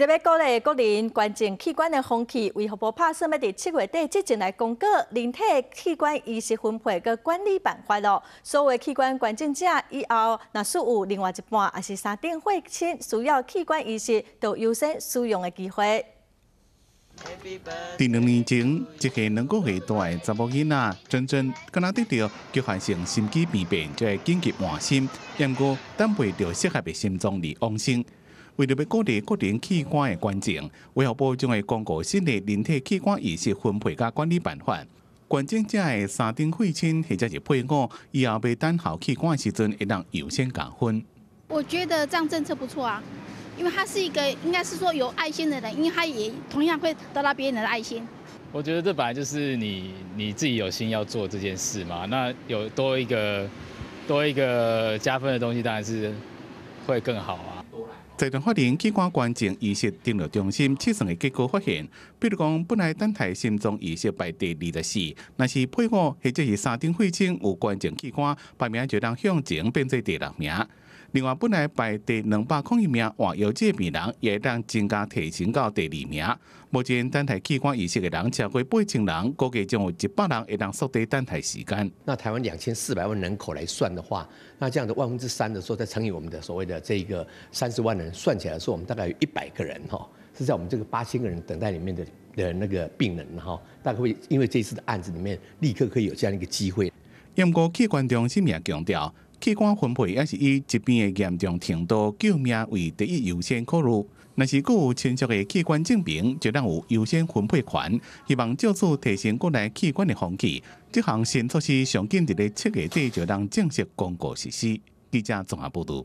为特要鼓励国人关键器官的风气，为何不拍算要在七月底之前来公告，人体器官移植分配嘅管理办法咯。所谓器官捐赠者以后，若是有另外一半，也是三等血亲，需要器官移植都优先使用的机会。第二年前，一个两个月大的查某囡仔真正可能得到约翰性心肌病变即系紧急换心，因个搭配到适合的心脏嚟安心。为了被鼓励固定器官的捐赠，外交部将会公告新的人体器官移植分配加管理办法。关键者的三等血亲或者是配偶以后被等候器官的时，阵当优先加分。我觉得这样政策不错啊，因为他是一个应该是说有爱心的人，因为他也同样会得到别人的爱心。我觉得这本来就是你你自己有心要做这件事嘛，那有多一个多一个加分的东西，当然是。会更好啊！在段法院器官捐赠意识诊疗中心测算的结果发现，比如讲本来等待心脏移植排第二十四，若是配合或者是三等血清有捐赠器官，排名就能向前变做第六名。另外，本来排第两百空一名黄耀杰病人，也当增加提升到第二名。目前等待器官移植的人超过八千人，估计将有一百人也当缩短等待时间。那台湾两千四百万人口来算的话，那这样的万分之三的时候，再乘以我们的所谓的这一个三十万人，算起来说，我们大概有一百个人哈，是在我们这个八千个人等待里面的的那个病人哈，大概会因为这次的案子里面，立刻可以有这样一个机会。英国器官中心也强调。器官分配也是以疾病的严重程度、救命为第一优先考虑。若是具有亲属的器官证明，就当有优先分配权。希望借此提升国内器官的风气。这项新措施上近咧七月底就当正式公告实施。记者综合报道。